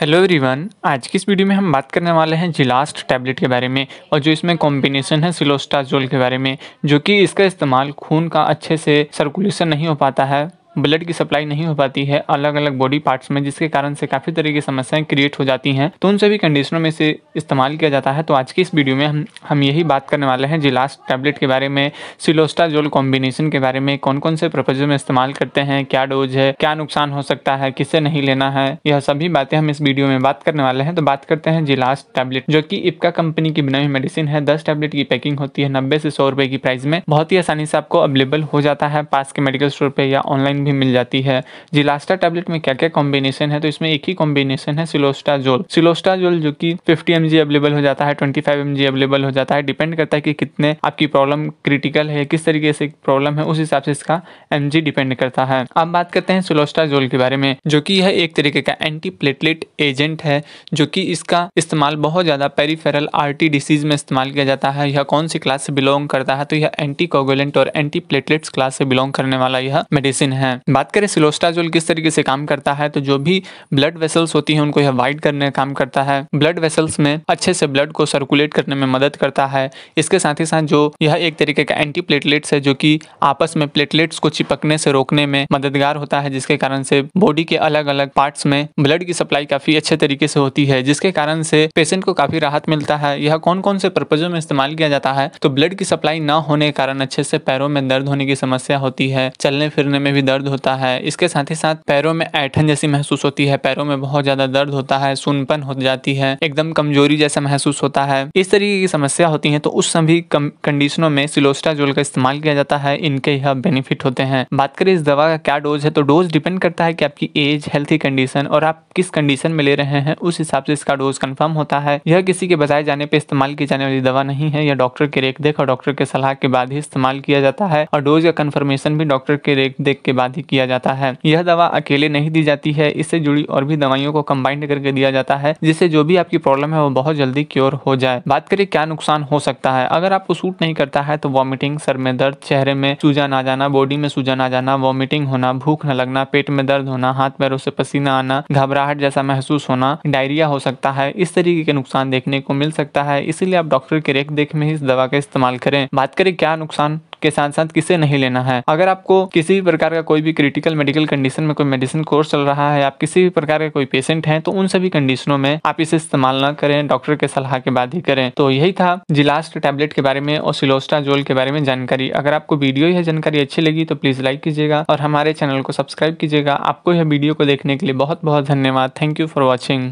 hello everyone आज की इस वीडियो में हम बात करने वाले हैं जिलास्ट टैबलेट के बारे में और जो इसमें कॉम्बिनेशन है सिलोस्टाजोल के बारे में जो कि इसका इस्तेमाल खून का अच्छे से सर्कुलेशन नहीं हो पाता है ब्लड की सप्लाई नहीं हो पाती है अलग अलग बॉडी पार्ट्स में जिसके कारण से काफ़ी तरह की समस्याएं क्रिएट हो जाती हैं तो उन सभी कंडीशनों में से इस्तेमाल किया जाता है तो आज की इस वीडियो में हम हम यही बात करने वाले हैं जिलास टैबलेट के बारे में सिलोस्टाजोल कॉम्बिनेशन के बारे में कौन कौन से पर्पज में इस्तेमाल करते हैं क्या डोज है क्या नुकसान हो सकता है किससे नहीं लेना है यह सभी बातें हम इस वीडियो में बात करने वाले हैं तो बात करते हैं जिलास टैबलेट जो कि इपका कंपनी की बनाई हुई मेडिसिन है दस टैबलेट की पैकिंग होती है नब्बे से सौ रुपए की प्राइस में बहुत ही आसानी से आपको अवेलेबल हो जाता है पास के मेडिकल स्टोर पर या ऑनलाइन टैबलेट भी मिल जाती है जिलास्टा टैबलेट में क्या क्या कॉम्बिनेशन है तो इसमें एक ही कॉम्बिनेशन है सिलोस्टाजोल सिलोस्टाजोल जो कि 50 एम अवेलेबल हो जाता है 25 फाइव एम अवेलेबल हो जाता है डिपेंड करता है कि कितने आपकी प्रॉब्लम क्रिटिकल है किस तरीके से प्रॉब्लम है उस हिसाब से इसका एम डिपेंड करता है अब बात करते हैं सिलोस्टाजोल के बारे में जो की यह एक तरीके का एंटी प्लेटलेट एजेंट है जो की इसका इस्तेमाल बहुत ज़्यादा पेरीफेरल आर डिसीज में इस्तेमाल किया जाता है यह कौन सी क्लास से बिलोंग करता है तो यह एंटी कोगुलेंट और एंटी प्लेटलेट्स क्लास से बिलोंग करने वाला यह मेडिसिन है हैं बात करें सिलोस्टाजोल किस तरीके से काम करता है तो जो भी ब्लड वेसल्स होती हैं उनको यह वाइट करने का काम करता है ब्लड वेसल्स में अच्छे से ब्लड को सर्कुलेट करने में मदद करता है इसके साथ ही साथ जो यह एक तरीके का एंटी प्लेटलेट्स है जो कि आपस में प्लेटलेट्स को चिपकने से रोकने में मददगार होता है जिसके कारण से बॉडी के अलग अलग पार्ट्स में ब्लड की सप्लाई काफी अच्छे तरीके से होती है जिसके कारण से पेशेंट को काफी राहत मिलता है यह कौन कौन से पर्पजों में इस्तेमाल किया जाता है तो ब्लड की सप्लाई न होने के कारण अच्छे से पैरों में दर्द होने की समस्या होती है चलने फिरने में भी दर्द दर्द होता है इसके साथ ही साथ पैरों में ऐठन जैसी महसूस होती है पैरों में बहुत ज्यादा दर्द होता है सुनपन हो जाती है एकदम कमजोरी जैसा महसूस होता है इस तरीके की समस्या होती है तो उस सभी कंडीशनों में सिलोस्टाजोल का इस्तेमाल किया जाता है इनके यह बेनिफिट होते हैं बात करें इस दवा का क्या डोज है तो डोज डिपेंड करता है कि आपकी एज हेल्थी कंडीशन और आप किस कंडीशन में ले रहे हैं उस हिसाब से इसका डोज कंफर्म होता है यह किसी के बताए जाने पर इस्तेमाल की जाने वाली दवा नहीं है यह डॉक्टर की रेख देख और डॉक्टर के सलाह के बाद ही इस्तेमाल किया जाता है और डोज या कंफर्मेशन भी डॉक्टर के रेख देख के बाद भी किया जाता है यह दवा अकेले नहीं दी जाती है इससे जुड़ी और भी दवाइयों को कम्बाइंड करके दिया जाता है जिससे जो भी आपकी प्रॉब्लम है वो बहुत जल्दी क्योर हो जाए बात करें क्या नुकसान हो सकता है अगर आपको सूट नहीं करता है तो वॉमिटिंग सर में दर्द चेहरे में सूजन आ जाना बॉडी में सूजन आ जाना वॉमिटिंग होना भूख न लगना पेट में दर्द होना हाथ पैरों से पसीना आना घबराहट जैसा महसूस होना डायरिया हो सकता है इस तरीके के नुकसान देखने को मिल सकता है इसीलिए आप डॉक्टर की रेख देख में ही इस दवा का इस्तेमाल करें बात करें क्या नुकसान के साथ साथ किसे नहीं लेना है अगर आपको किसी भी प्रकार का कोई भी क्रिटिकल मेडिकल कंडीशन में कोई मेडिसिन कोर्स चल रहा है आप किसी भी प्रकार का कोई पेशेंट है तो उन सभी कंडीशनों में आप इसे इस्तेमाल न करें डॉक्टर के सलाह के बाद ही करें तो यही था जिलास्ट टैबलेट के बारे में और सिलोस्टाजोल के बारे में जानकारी अगर आपको वीडियो यह जानकारी अच्छी लगी तो प्लीज लाइक कीजिएगा और हमारे चैनल को सब्सक्राइब कीजिएगा आपको यह वीडियो को देखने के लिए बहुत बहुत धन्यवाद थैंक यू फॉर वॉचिंग